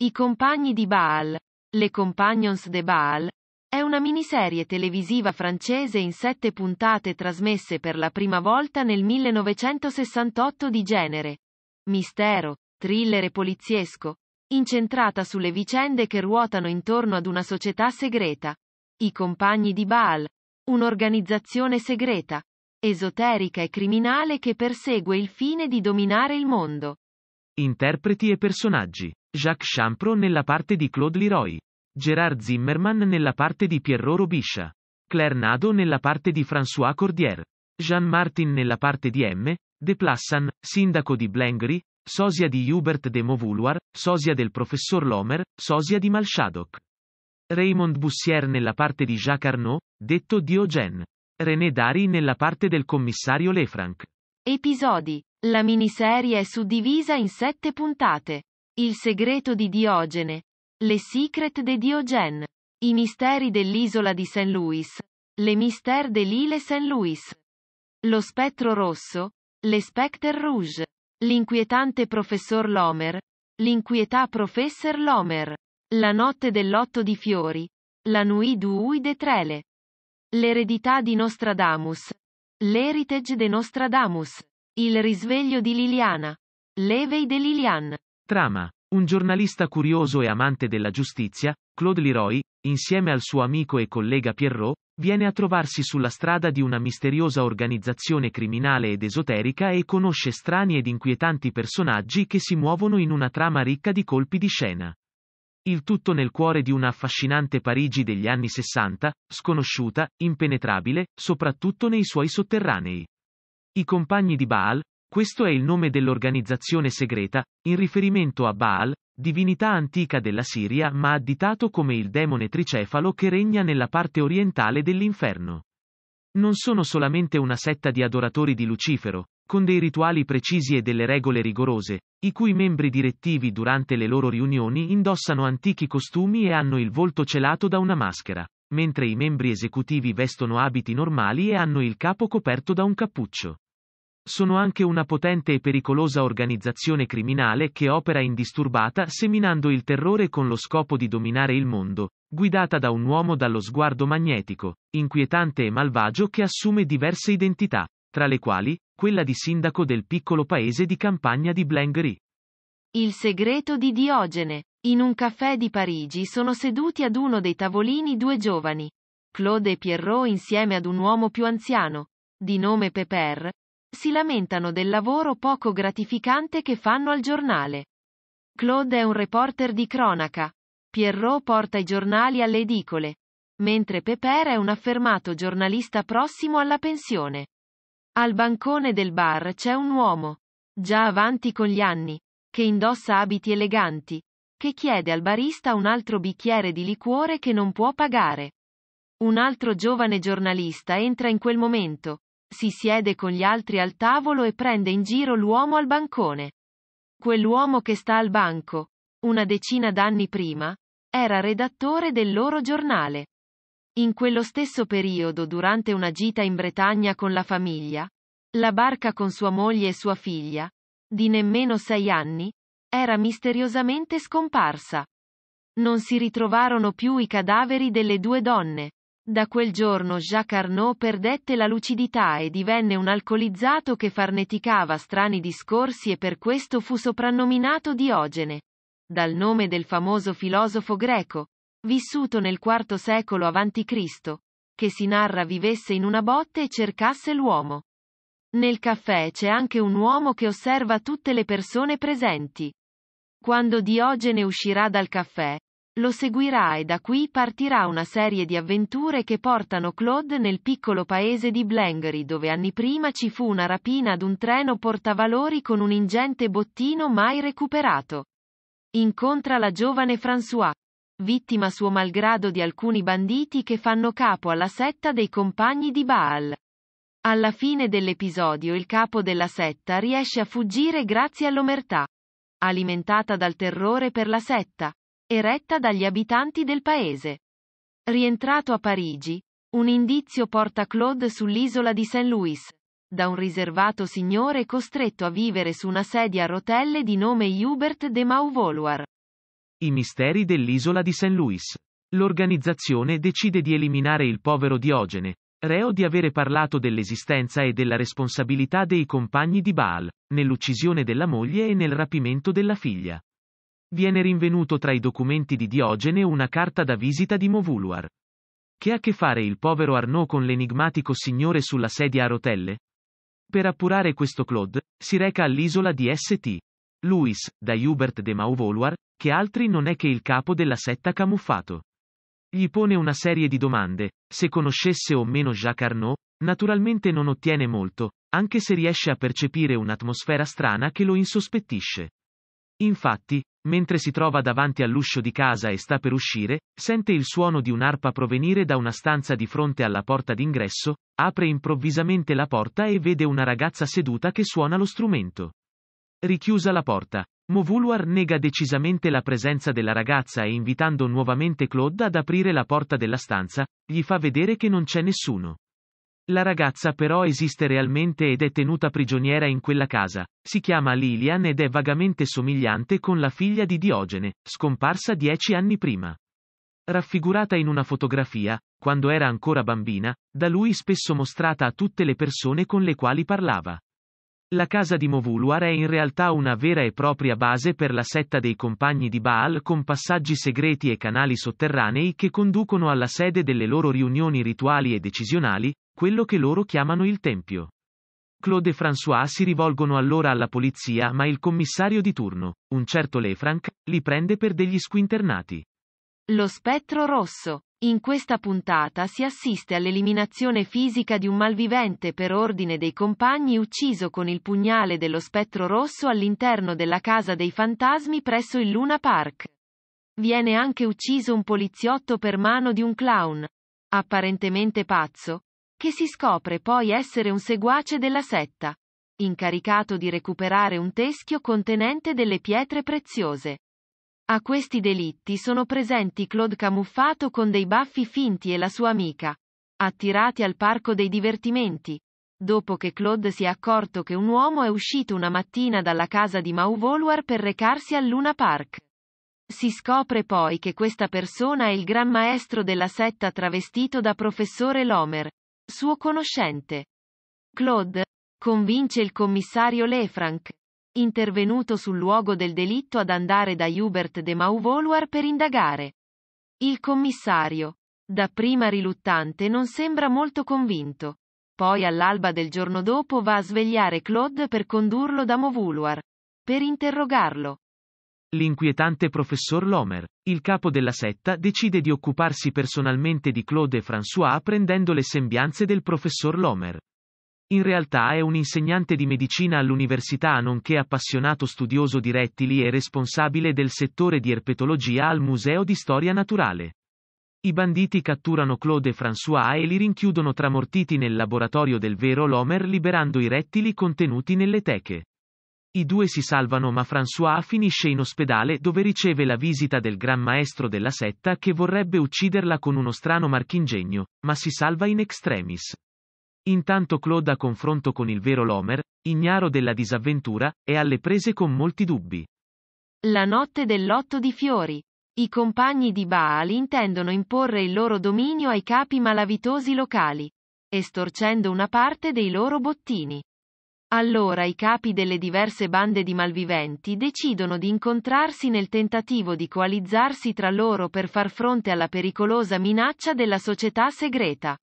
I compagni di Baal, Le Compagnons de Baal, è una miniserie televisiva francese in sette puntate trasmesse per la prima volta nel 1968 di genere. Mistero, thriller e poliziesco, incentrata sulle vicende che ruotano intorno ad una società segreta. I compagni di Baal, un'organizzazione segreta, esoterica e criminale che persegue il fine di dominare il mondo. Interpreti e personaggi. Jacques Champro nella parte di Claude Leroy. Gerard Zimmerman nella parte di Pierrot Robiscia. Claire Nado nella parte di François Cordier. Jean Martin nella parte di M. De Plassan, sindaco di Blengri, sosia di Hubert de Mauvouloir, sosia del professor Lomer, sosia di Malchadoc. Raymond Bussier nella parte di Jacques Arnaud, detto Diogen. René Dari nella parte del commissario Lefranc. Episodi. La miniserie è suddivisa in sette puntate. Il segreto di Diogene. Le secret de Diogen. I misteri dell'isola di St. Louis. Le mystères de l'île St. Louis. Lo spettro rosso. Le spectre rouge. L'inquietante professor Lomer. L'inquietà professor Lomer. La notte dell'otto di fiori. La nuit du ui de trele. L'eredità di Nostradamus. L'heritage de Nostradamus. Il risveglio di Liliana. Levei de Liliane. Trama. Un giornalista curioso e amante della giustizia, Claude Leroy, insieme al suo amico e collega Pierrot, viene a trovarsi sulla strada di una misteriosa organizzazione criminale ed esoterica e conosce strani ed inquietanti personaggi che si muovono in una trama ricca di colpi di scena. Il tutto nel cuore di una affascinante Parigi degli anni 60, sconosciuta, impenetrabile, soprattutto nei suoi sotterranei. I compagni di Baal, questo è il nome dell'organizzazione segreta, in riferimento a Baal, divinità antica della Siria ma additato come il demone tricefalo che regna nella parte orientale dell'inferno. Non sono solamente una setta di adoratori di Lucifero, con dei rituali precisi e delle regole rigorose, i cui membri direttivi durante le loro riunioni indossano antichi costumi e hanno il volto celato da una maschera, mentre i membri esecutivi vestono abiti normali e hanno il capo coperto da un cappuccio sono anche una potente e pericolosa organizzazione criminale che opera indisturbata seminando il terrore con lo scopo di dominare il mondo, guidata da un uomo dallo sguardo magnetico, inquietante e malvagio che assume diverse identità, tra le quali quella di sindaco del piccolo paese di campagna di Blenguerie. Il segreto di Diogene. In un caffè di Parigi sono seduti ad uno dei tavolini due giovani, Claude e Pierrot insieme ad un uomo più anziano, di nome Pepper, si lamentano del lavoro poco gratificante che fanno al giornale. Claude è un reporter di cronaca. Pierrot porta i giornali alle edicole. Mentre Pepper è un affermato giornalista prossimo alla pensione. Al bancone del bar c'è un uomo, già avanti con gli anni, che indossa abiti eleganti, che chiede al barista un altro bicchiere di liquore che non può pagare. Un altro giovane giornalista entra in quel momento, si siede con gli altri al tavolo e prende in giro l'uomo al bancone. Quell'uomo che sta al banco, una decina d'anni prima, era redattore del loro giornale. In quello stesso periodo, durante una gita in Bretagna con la famiglia, la barca con sua moglie e sua figlia, di nemmeno sei anni, era misteriosamente scomparsa. Non si ritrovarono più i cadaveri delle due donne. Da quel giorno Jacques Arnaud perdette la lucidità e divenne un alcolizzato che farneticava strani discorsi e per questo fu soprannominato Diogene. Dal nome del famoso filosofo greco, vissuto nel IV secolo a.C., che si narra vivesse in una botte e cercasse l'uomo. Nel caffè c'è anche un uomo che osserva tutte le persone presenti. Quando Diogene uscirà dal caffè, lo seguirà e da qui partirà una serie di avventure che portano Claude nel piccolo paese di Blengary dove anni prima ci fu una rapina ad un treno portavalori con un ingente bottino mai recuperato. Incontra la giovane François, vittima suo malgrado di alcuni banditi che fanno capo alla setta dei compagni di Baal. Alla fine dell'episodio il capo della setta riesce a fuggire grazie all'omertà, alimentata dal terrore per la setta e retta dagli abitanti del paese. Rientrato a Parigi, un indizio porta Claude sull'isola di saint Louis, da un riservato signore costretto a vivere su una sedia a rotelle di nome Hubert de Mauvoloir. I misteri dell'isola di saint Louis. L'organizzazione decide di eliminare il povero Diogene, reo di avere parlato dell'esistenza e della responsabilità dei compagni di Baal, nell'uccisione della moglie e nel rapimento della figlia viene rinvenuto tra i documenti di Diogene una carta da visita di Movuluar. Che ha a che fare il povero Arnaud con l'enigmatico signore sulla sedia a rotelle? Per appurare questo Claude, si reca all'isola di St. Louis, da Hubert de Mauvoluar, che altri non è che il capo della setta camuffato. Gli pone una serie di domande, se conoscesse o meno Jacques Arnaud, naturalmente non ottiene molto, anche se riesce a percepire un'atmosfera strana che lo insospettisce. Infatti, mentre si trova davanti all'uscio di casa e sta per uscire, sente il suono di un'arpa provenire da una stanza di fronte alla porta d'ingresso, apre improvvisamente la porta e vede una ragazza seduta che suona lo strumento. Richiusa la porta, Movuluar nega decisamente la presenza della ragazza e invitando nuovamente Claude ad aprire la porta della stanza, gli fa vedere che non c'è nessuno. La ragazza però esiste realmente ed è tenuta prigioniera in quella casa. Si chiama Lilian ed è vagamente somigliante con la figlia di Diogene, scomparsa dieci anni prima. Raffigurata in una fotografia, quando era ancora bambina, da lui spesso mostrata a tutte le persone con le quali parlava. La casa di Movuluar è in realtà una vera e propria base per la setta dei compagni di Baal con passaggi segreti e canali sotterranei che conducono alla sede delle loro riunioni rituali e decisionali, quello che loro chiamano il Tempio. Claude e François si rivolgono allora alla polizia ma il commissario di turno, un certo Lefranc, li prende per degli squinternati. Lo spettro rosso. In questa puntata si assiste all'eliminazione fisica di un malvivente per ordine dei compagni ucciso con il pugnale dello spettro rosso all'interno della casa dei fantasmi presso il Luna Park. Viene anche ucciso un poliziotto per mano di un clown. Apparentemente pazzo, che si scopre poi essere un seguace della setta, incaricato di recuperare un teschio contenente delle pietre preziose. A questi delitti sono presenti Claude camuffato con dei baffi finti e la sua amica, attirati al parco dei divertimenti, dopo che Claude si è accorto che un uomo è uscito una mattina dalla casa di Mauvoluar per recarsi al Luna Park. Si scopre poi che questa persona è il gran maestro della setta travestito da professore Lomer, suo conoscente. Claude convince il commissario Lefranc, intervenuto sul luogo del delitto ad andare da Hubert de Mauvoluar per indagare. Il commissario, dapprima riluttante, non sembra molto convinto. Poi all'alba del giorno dopo va a svegliare Claude per condurlo da Mauvoluar. per interrogarlo. L'inquietante professor Lomer, il capo della setta, decide di occuparsi personalmente di Claude e François prendendo le sembianze del professor Lomer. In realtà è un insegnante di medicina all'università nonché appassionato studioso di rettili e responsabile del settore di erpetologia al Museo di Storia Naturale. I banditi catturano Claude e François e li rinchiudono tramortiti nel laboratorio del vero Lomer liberando i rettili contenuti nelle teche. I due si salvano ma François finisce in ospedale dove riceve la visita del gran maestro della setta che vorrebbe ucciderla con uno strano marchingegno, ma si salva in extremis. Intanto Claude a confronto con il vero Lomer, ignaro della disavventura, è alle prese con molti dubbi. La notte del lotto di fiori. I compagni di Baal intendono imporre il loro dominio ai capi malavitosi locali, estorcendo una parte dei loro bottini. Allora i capi delle diverse bande di malviventi decidono di incontrarsi nel tentativo di coalizzarsi tra loro per far fronte alla pericolosa minaccia della società segreta.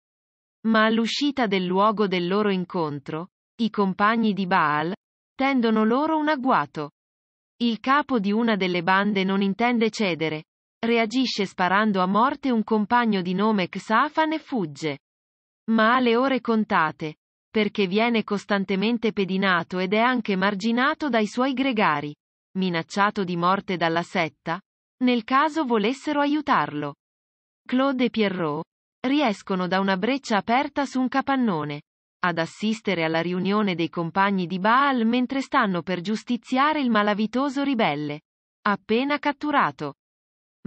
Ma all'uscita del luogo del loro incontro, i compagni di Baal tendono loro un agguato. Il capo di una delle bande non intende cedere. Reagisce sparando a morte un compagno di nome Xafan e fugge. Ma alle ore contate, perché viene costantemente pedinato ed è anche marginato dai suoi gregari, minacciato di morte dalla setta, nel caso volessero aiutarlo. Claude e Pierrot riescono da una breccia aperta su un capannone, ad assistere alla riunione dei compagni di Baal mentre stanno per giustiziare il malavitoso ribelle, appena catturato.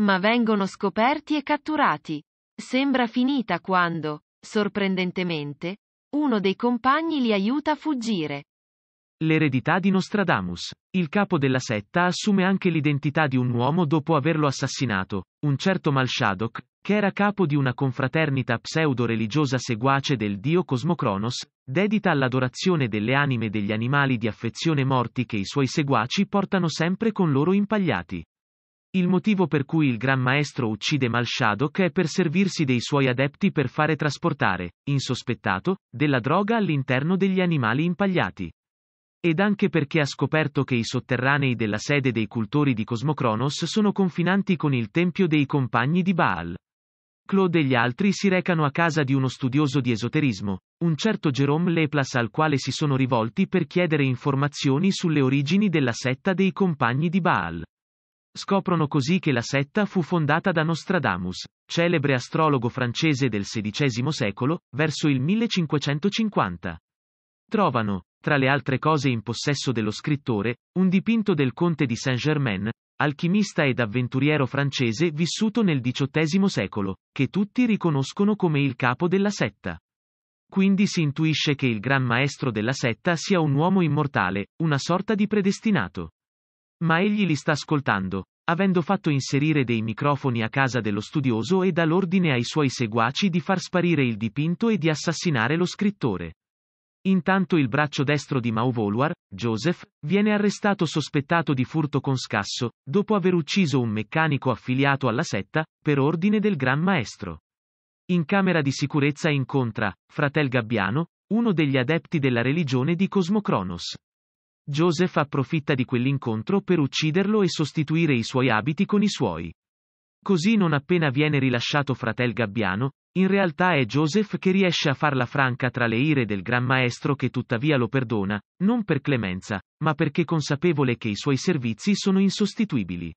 Ma vengono scoperti e catturati. Sembra finita quando, sorprendentemente, uno dei compagni li aiuta a fuggire. L'eredità di Nostradamus. Il capo della setta assume anche l'identità di un uomo dopo averlo assassinato, un certo Malshadok, che era capo di una confraternita pseudo-religiosa seguace del dio Cosmocronos, dedita all'adorazione delle anime degli animali di affezione morti che i suoi seguaci portano sempre con loro impagliati. Il motivo per cui il Gran Maestro uccide Malshadok è per servirsi dei suoi adepti per fare trasportare, insospettato, della droga all'interno degli animali impagliati. Ed anche perché ha scoperto che i sotterranei della sede dei cultori di Cosmocronos sono confinanti con il tempio dei compagni di Baal. Claude e gli altri si recano a casa di uno studioso di esoterismo, un certo Jerome Leplas al quale si sono rivolti per chiedere informazioni sulle origini della setta dei compagni di Baal. Scoprono così che la setta fu fondata da Nostradamus, celebre astrologo francese del XVI secolo, verso il 1550. Trovano, tra le altre cose in possesso dello scrittore, un dipinto del conte di Saint-Germain, alchimista ed avventuriero francese vissuto nel XVIII secolo, che tutti riconoscono come il capo della setta. Quindi si intuisce che il gran maestro della setta sia un uomo immortale, una sorta di predestinato. Ma egli li sta ascoltando, avendo fatto inserire dei microfoni a casa dello studioso e dà l'ordine ai suoi seguaci di far sparire il dipinto e di assassinare lo scrittore. Intanto il braccio destro di Mauvoluar, Joseph, viene arrestato sospettato di furto con scasso, dopo aver ucciso un meccanico affiliato alla setta, per ordine del Gran Maestro. In camera di sicurezza incontra, fratel Gabbiano, uno degli adepti della religione di Cosmocronos. Joseph approfitta di quell'incontro per ucciderlo e sostituire i suoi abiti con i suoi. Così non appena viene rilasciato fratel Gabbiano, in realtà è Joseph che riesce a farla franca tra le ire del Gran Maestro che tuttavia lo perdona, non per clemenza, ma perché consapevole che i suoi servizi sono insostituibili.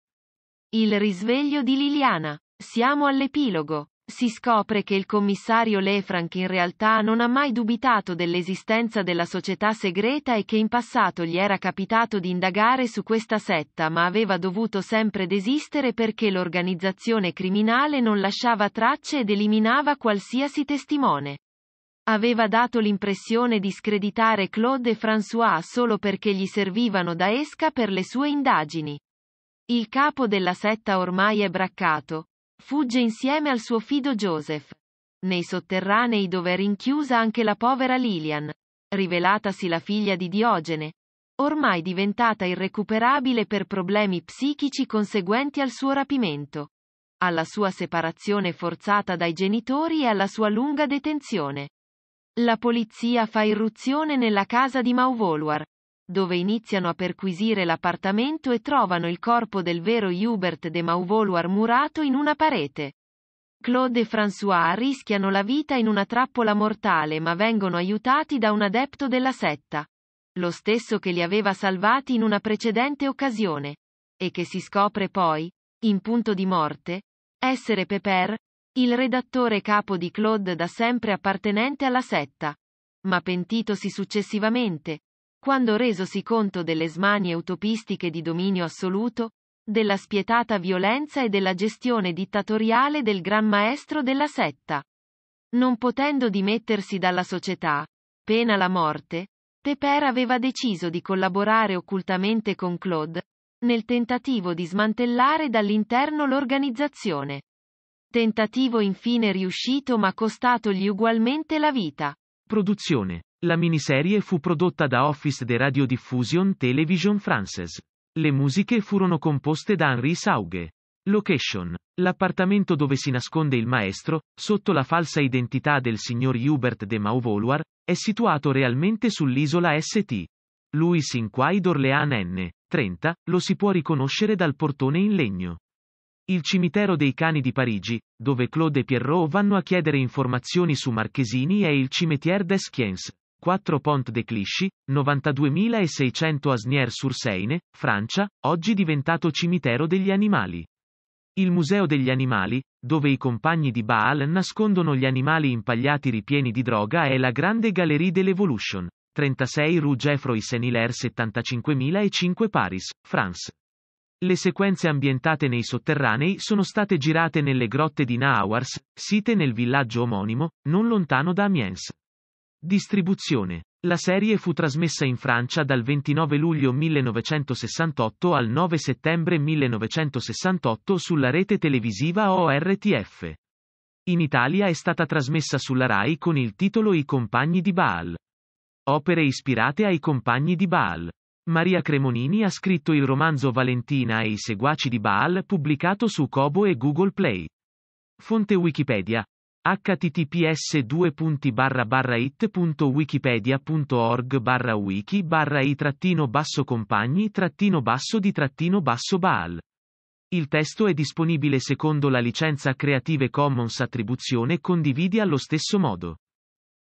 Il risveglio di Liliana. Siamo all'epilogo si scopre che il commissario Lefranc in realtà non ha mai dubitato dell'esistenza della società segreta e che in passato gli era capitato di indagare su questa setta ma aveva dovuto sempre desistere perché l'organizzazione criminale non lasciava tracce ed eliminava qualsiasi testimone. Aveva dato l'impressione di screditare Claude e François solo perché gli servivano da esca per le sue indagini. Il capo della setta ormai è braccato, Fugge insieme al suo fido Joseph. Nei sotterranei dove è rinchiusa anche la povera Lilian, rivelatasi la figlia di Diogene, ormai diventata irrecuperabile per problemi psichici conseguenti al suo rapimento, alla sua separazione forzata dai genitori e alla sua lunga detenzione. La polizia fa irruzione nella casa di Mauvoluar, dove iniziano a perquisire l'appartamento e trovano il corpo del vero Hubert de Mauvolo armurato in una parete. Claude e François rischiano la vita in una trappola mortale ma vengono aiutati da un adepto della setta. Lo stesso che li aveva salvati in una precedente occasione. E che si scopre poi, in punto di morte, essere Pepper, il redattore capo di Claude da sempre appartenente alla setta. Ma pentitosi successivamente, quando resosi conto delle smanie utopistiche di dominio assoluto, della spietata violenza e della gestione dittatoriale del gran maestro della setta. Non potendo dimettersi dalla società, pena la morte, Teper aveva deciso di collaborare occultamente con Claude, nel tentativo di smantellare dall'interno l'organizzazione. Tentativo infine riuscito ma costatogli ugualmente la vita. Produzione. La miniserie fu prodotta da Office de Radiodiffusion Television Frances. Le musiche furono composte da Henri Sauge. Location. L'appartamento dove si nasconde il maestro, sotto la falsa identità del signor Hubert de Mauvoloir, è situato realmente sull'isola St. Louis in Quai d'Orléans N. 30, lo si può riconoscere dal portone in legno. Il cimitero dei cani di Parigi, dove Claude e Pierrot vanno a chiedere informazioni su Marchesini è il Cimetière des Chiens. 4 Pont de Clichy, 92.600 Asnières-sur-Seine, Francia, oggi diventato cimitero degli animali. Il Museo degli Animali, dove i compagni di Baal nascondono gli animali impagliati ripieni di droga è la Grande Galerie de l'Evolution, 36 Rue Geoffroy Senilaire 75005 Paris, France. Le sequenze ambientate nei sotterranei sono state girate nelle grotte di Nahuars, site nel villaggio omonimo, non lontano da Amiens. Distribuzione. La serie fu trasmessa in Francia dal 29 luglio 1968 al 9 settembre 1968 sulla rete televisiva ORTF. In Italia è stata trasmessa sulla RAI con il titolo I compagni di Baal. Opere ispirate ai compagni di Baal. Maria Cremonini ha scritto il romanzo Valentina e i seguaci di Baal pubblicato su Kobo e Google Play. Fonte Wikipedia, https 2 it.wikipedia.org barra wiki barra i trattino basso compagni trattino basso di trattino basso Baal. Il testo è disponibile secondo la licenza Creative Commons attribuzione condividi allo stesso modo.